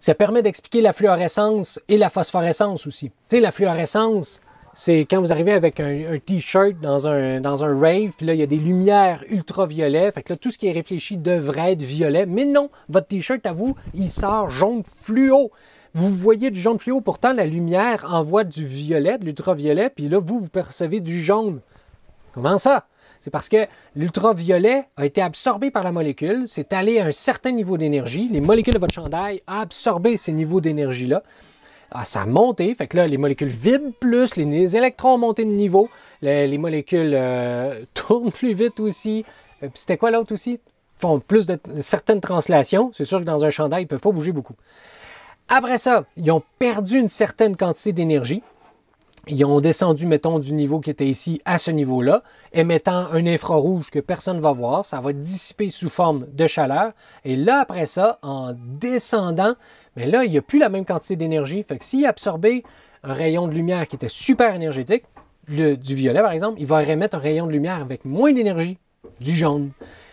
Ça permet d'expliquer la fluorescence et la phosphorescence aussi. Tu sais, la fluorescence, c'est quand vous arrivez avec un, t-shirt dans un, dans un rave, puis là, il y a des lumières ultraviolets. Fait que là, tout ce qui est réfléchi devrait être violet. Mais non, votre t-shirt à vous, il sort jaune fluo. Vous voyez du jaune fluo, pourtant la lumière envoie du violet, de l'ultraviolet, puis là, vous, vous percevez du jaune. Comment ça? C'est parce que l'ultraviolet a été absorbé par la molécule, c'est allé à un certain niveau d'énergie, les molécules de votre chandail ont absorbé ces niveaux d'énergie-là. Ah, ça a monté, fait que là, les molécules vibrent plus, les, électrons ont monté de niveau, les, molécules euh, tournent plus vite aussi. Euh, c'était quoi l'autre aussi? font plus de certaines translations. C'est sûr que dans un chandail, ils ne peuvent pas bouger beaucoup. Après ça, ils ont perdu une certaine quantité d'énergie ils ont descendu, mettons, du niveau qui était ici à ce niveau-là, émettant un infrarouge que personne ne va voir. Ça va dissiper sous forme de chaleur. Et là, après ça, en descendant, mais là, il n'y a plus la même quantité d'énergie. Fait que s'il absorbait un rayon de lumière qui était super énergétique, le, du violet par exemple, il va remettre un rayon de lumière avec moins d'énergie, du jaune.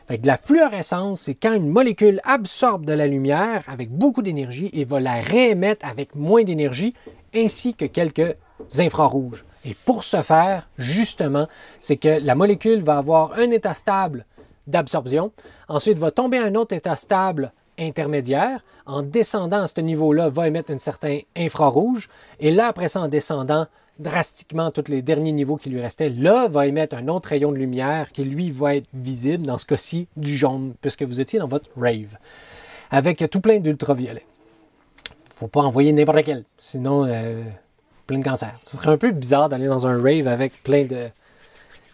Fait que de la fluorescence, c'est quand une molécule absorbe de la lumière avec beaucoup d'énergie et va la réémettre avec moins d'énergie, ainsi que quelques infrarouges. Et pour ce faire, justement, c'est que la molécule va avoir un état stable d'absorption, ensuite va tomber à un autre état stable intermédiaire, en descendant à ce niveau-là, va émettre un certain infrarouge, et là, après ça, en descendant drastiquement tous les derniers niveaux qui lui restaient, là, va émettre un autre rayon de lumière qui, lui, va être visible, dans ce cas-ci, du jaune, puisque vous étiez dans votre rave, avec tout plein d'ultraviolets. Faut pas envoyer n'importe quel, sinon... Euh, plein de cancer. Ce serait un peu bizarre d'aller dans un rave avec plein de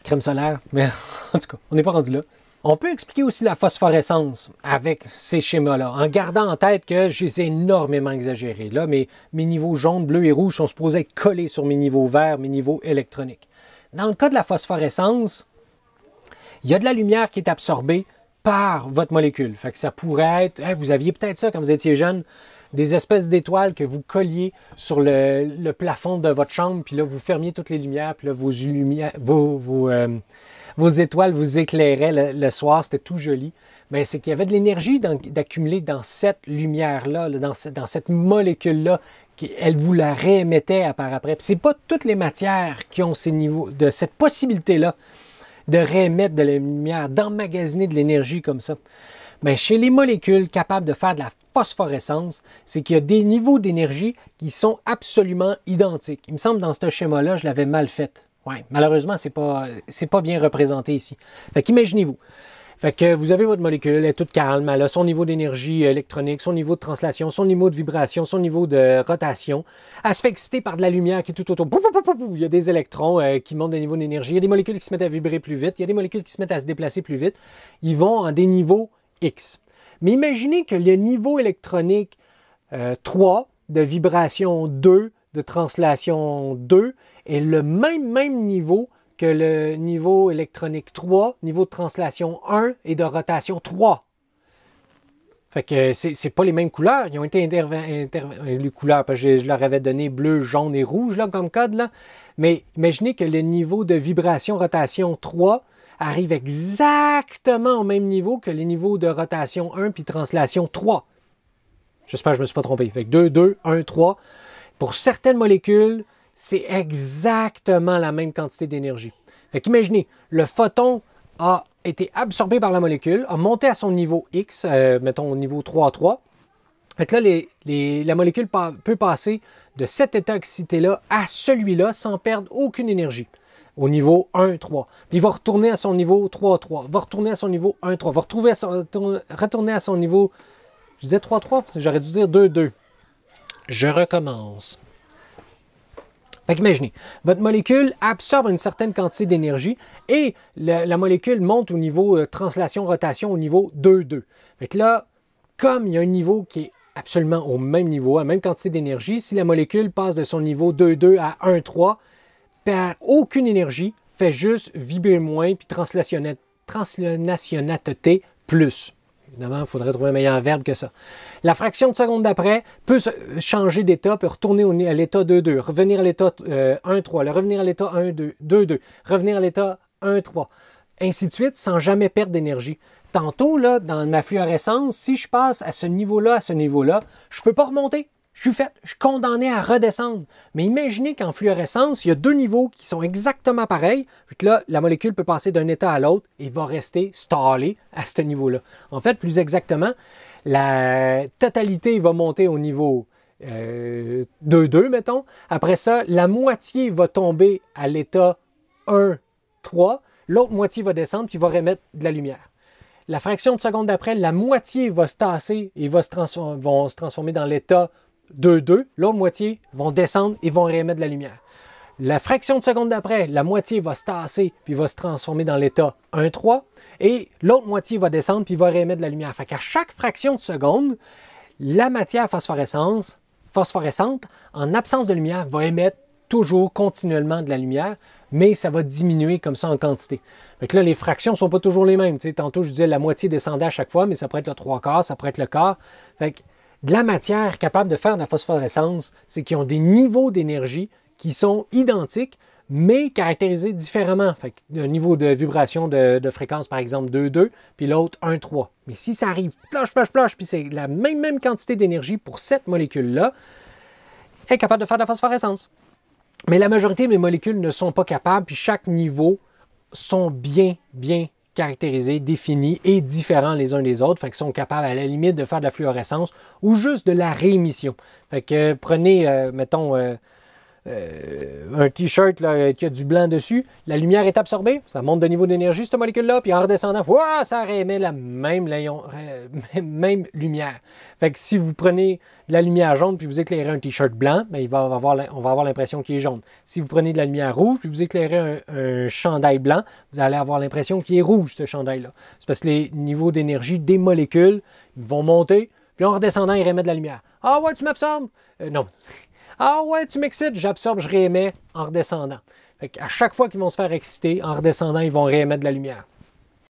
crème solaire, mais en tout cas, on n'est pas rendu là. On peut expliquer aussi la phosphorescence avec ces schémas-là, en gardant en tête que j'ai énormément exagéré. Là, mes, mes niveaux jaunes, bleu et rouge sont supposés être collés sur mes niveaux verts, mes niveaux électroniques. Dans le cas de la phosphorescence, il y a de la lumière qui est absorbée par votre molécule. Fait que ça pourrait être, vous aviez peut-être ça quand vous étiez jeune, des espèces d'étoiles que vous colliez sur le, plafond de votre chambre, puis là, vous fermiez toutes les lumières, puis là, vos, euh, étoiles vous éclairaient le, soir, c'était tout joli. Mais c'est qu'il y avait de l'énergie d'accumuler dans, cette lumière-là, dans, cette molécule-là elle vous la réémettait à part après. Ce n'est pas toutes les matières qui ont ces niveaux, de cette possibilité-là de réémettre de la lumière, d'emmagasiner de l'énergie comme ça. Mais chez les molécules capables de faire de la phosphorescence, c'est qu'il y a des niveaux d'énergie qui sont absolument identiques. Il me semble dans ce schéma-là, je l'avais mal fait. Ouais, malheureusement, c'est pas pas bien représenté ici. Fait qu'imaginez-vous. que vous avez votre molécule, elle est toute calme, elle a son niveau d'énergie électronique, son niveau de translation, son niveau de vibration, son niveau de rotation. Elle se fait exciter par de la lumière qui est tout autour. Il y a des électrons euh, qui montent des niveaux d'énergie, il y a des molécules qui se mettent à vibrer plus vite, il y a des molécules qui se mettent à se déplacer plus vite. Ils vont à des niveaux X. Mais imaginez que le niveau électronique 3 euh, de vibration 2, de translation 2, est le même, même niveau que le niveau électronique 3, niveau de translation 1 et de rotation 3. Fait que c'est pas les mêmes couleurs. Ils ont été euh, les couleurs, parce que je, leur avais donné bleu, jaune et rouge là, comme code. Là. Mais imaginez que le niveau de vibration rotation 3 arrive exactement au même niveau que les niveaux de rotation 1 puis translation 3. J'espère que je ne me suis pas trompé. Fait que 2, 2, 1, 3. Pour certaines molécules, c'est exactement la même quantité d'énergie. Fait qu'imaginez, le photon a été absorbé par la molécule, a monté à son niveau X, euh, mettons au niveau 3, 3. Fait que là, la molécule peut passer de cet état excité-là à celui-là sans perdre aucune énergie au niveau 1-3. Puis il va retourner à son niveau 3-3, va retourner à son niveau 1-3, va retrouver retourner à son niveau, je disais 3-3, j'aurais dû dire 2-2. Je recommence. Fait imaginez, votre molécule absorbe une certaine quantité d'énergie et la molécule monte au niveau euh, translation-rotation au niveau 2-2. Fait là, comme il y a un niveau qui est absolument au même niveau, à la même quantité d'énergie, si la molécule passe de son niveau 2-2 à 1-3, perd aucune énergie, fait juste vibrer moins, puis translationnateté plus. Évidemment, il faudrait trouver un meilleur verbe que ça. La fraction de seconde d'après peut euh, changer d'état, peut retourner à l'état 2-2, revenir à l'état 1-3, euh, revenir à l'état 1-2, revenir à l'état 1-3, ainsi de suite, sans jamais perdre d'énergie. Tantôt, là, dans ma fluorescence, si je passe à ce niveau-là, à ce niveau-là, je ne peux pas remonter je suis fait, je suis condamné à redescendre. Mais imaginez qu'en fluorescence, il y a deux niveaux qui sont exactement pareils, puis là, la molécule peut passer d'un état à l'autre et va rester stallée à ce niveau-là. En fait, plus exactement, la totalité va monter au niveau 2-2, euh, mettons. Après ça, la moitié va tomber à l'état 1-3, l'autre moitié va descendre, puis va remettre de la lumière la fraction de seconde d'après, la moitié va se tasser et va se vont se transformer dans l'état 2-2, l'autre moitié vont descendre et vont réémettre de la lumière. La fraction de seconde d'après, la moitié va se tasser puis va se transformer dans l'état 1-3 et l'autre moitié va descendre puis va réémettre de la lumière. Fait qu'à chaque fraction de seconde, la matière phosphorescente, en absence de lumière, va émettre toujours continuellement de la lumière, mais ça va diminuer comme ça en quantité. que là, les fractions ne sont pas toujours les mêmes. tantôt, je disais la moitié descendait à chaque fois, mais ça pourrait être le trois quarts, ça pourrait être le quart. Fait que de la matière capable de faire de la phosphorescence, c'est qu'ils ont des niveaux d'énergie qui sont identiques, mais caractérisés différemment. Fait un niveau de vibration de, fréquence, par exemple 2-2, puis l'autre 1-3. Mais si ça arrive flash, flash, flash, puis c'est la même, même quantité d'énergie pour cette molécule-là, est capable de faire de la phosphorescence. Mais la majorité des molécules ne sont pas capables, puis chaque niveau sont bien, bien caractérisés, définis et différents les uns des autres. Fait sont capables à la limite de faire de la fluorescence ou juste de la réémission. Fait que euh, prenez, euh, mettons, euh, euh, un t-shirt qui a du blanc dessus, la lumière est absorbée, ça monte de niveau d'énergie, cette molécule-là, puis en redescendant, ça rémet la même, même lumière. Fait que si vous prenez de la lumière jaune puis vous éclairez un t-shirt blanc, ben, il va avoir, on va avoir l'impression qu'il est jaune. Si vous prenez de la lumière rouge puis vous éclairez un, chandail blanc, vous allez avoir l'impression qu'il est rouge, ce chandail-là. C'est parce que les niveaux d'énergie des molécules vont monter, puis en redescendant, ils remettent de la lumière. Ah ouais, tu m'absorbes? Euh, non, Ah ouais, tu m'excites, j'absorbe, je réémets en redescendant. à chaque fois qu'ils vont se faire exciter, en redescendant, ils vont réémettre de la lumière.